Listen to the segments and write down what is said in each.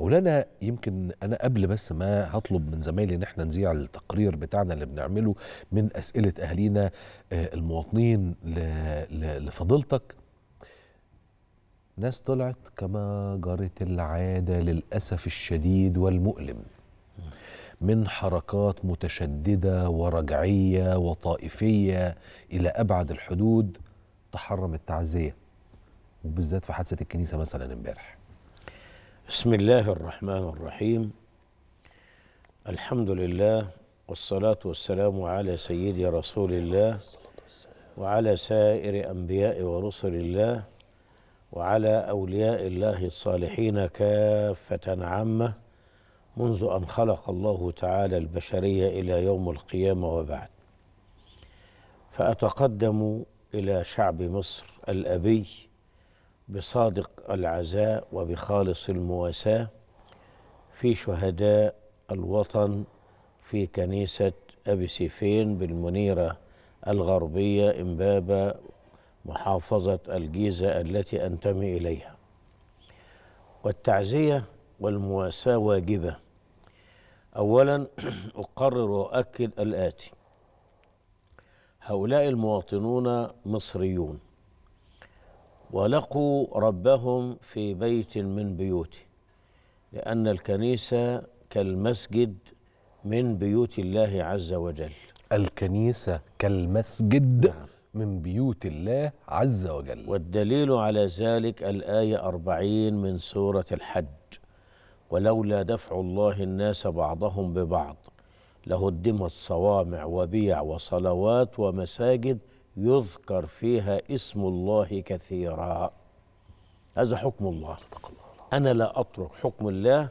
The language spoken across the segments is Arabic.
مولانا يمكن انا قبل بس ما هطلب من زمايلي ان احنا نذيع التقرير بتاعنا اللي بنعمله من اسئله اهالينا آه، المواطنين لفضيلتك ناس طلعت كما جرت العاده للاسف الشديد والمؤلم من حركات متشدده ورجعيه وطائفيه الى ابعد الحدود تحرم التعزيه وبالذات في حادثه الكنيسه مثلا امبارح بسم الله الرحمن الرحيم الحمد لله والصلاة والسلام على سيدي رسول الله وعلى سائر أنبياء ورسل الله وعلى أولياء الله الصالحين كافة عامة منذ أن خلق الله تعالى البشرية إلى يوم القيامة وبعد فأتقدم إلى شعب مصر الأبي بصادق العزاء وبخالص المواساة في شهداء الوطن في كنيسة أبي سيفين بالمنيرة الغربية إمبابة محافظة الجيزة التي أنتمي إليها والتعزية والمواساة واجبة أولا أقرر وأؤكد الآتي هؤلاء المواطنون مصريون ولقوا ربهم في بيت من بيوته لأن الكنيسة كالمسجد من بيوت الله عز وجل الكنيسة كالمسجد نعم. من بيوت الله عز وجل والدليل على ذلك الآية أربعين من سورة الحج ولولا دفع الله الناس بعضهم ببعض لهدمت صوامع وبيع وصلوات ومساجد يذكر فيها اسم الله كثيرا هذا حكم الله أنا لا أترك حكم الله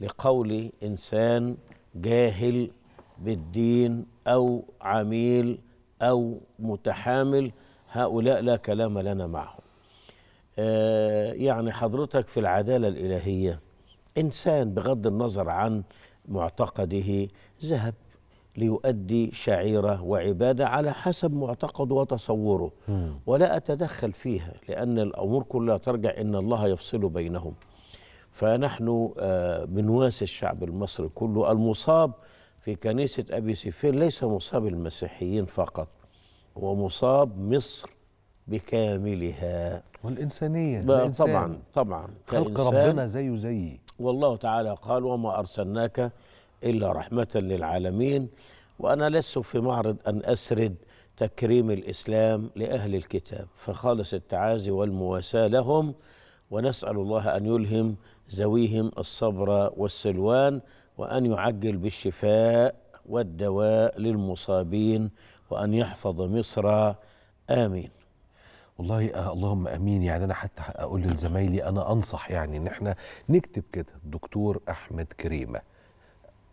لقول إنسان جاهل بالدين أو عميل أو متحامل هؤلاء لا كلام لنا معهم آه يعني حضرتك في العدالة الإلهية إنسان بغض النظر عن معتقده ذهب ليؤدي شعيرة وعبادة على حسب معتقده وتصوره ولا أتدخل فيها لأن الأمور كلها ترجع إن الله يفصل بينهم فنحن بنواسي آه، الشعب المصري كله المصاب في كنيسة أبي سفير ليس مصاب المسيحيين فقط هو مصاب مصر بكاملها والإنسانية الإنسان. طبعا طبعا خلق ربنا زيه زيي والله تعالى قال وما أرسلناك إلا رحمة للعالمين وأنا لست في معرض أن أسرد تكريم الإسلام لأهل الكتاب فخالص التعازي والمواساة لهم ونسأل الله أن يلهم زويهم الصبر والسلوان وأن يعجل بالشفاء والدواء للمصابين وأن يحفظ مصر آمين والله آه، اللهم امين يعني انا حتى اقول لزمايلي انا انصح يعني ان احنا نكتب كده الدكتور احمد كريمه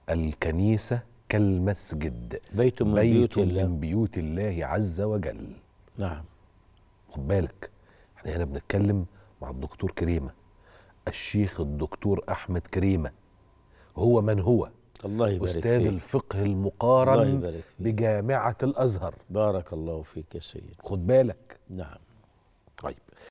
الكنيسة كالمسجد بيت من, بيت بيوت, الله. من بيوت الله عز وجل نعم خد بالك احنا هنا بنتكلم مع الدكتور كريمة الشيخ الدكتور أحمد كريمة هو من هو الله يبارك أستاذ فيك. الفقه المقارن الله يبارك فيك. بجامعة الأزهر بارك الله فيك يا سيدي خد بالك نعم طيب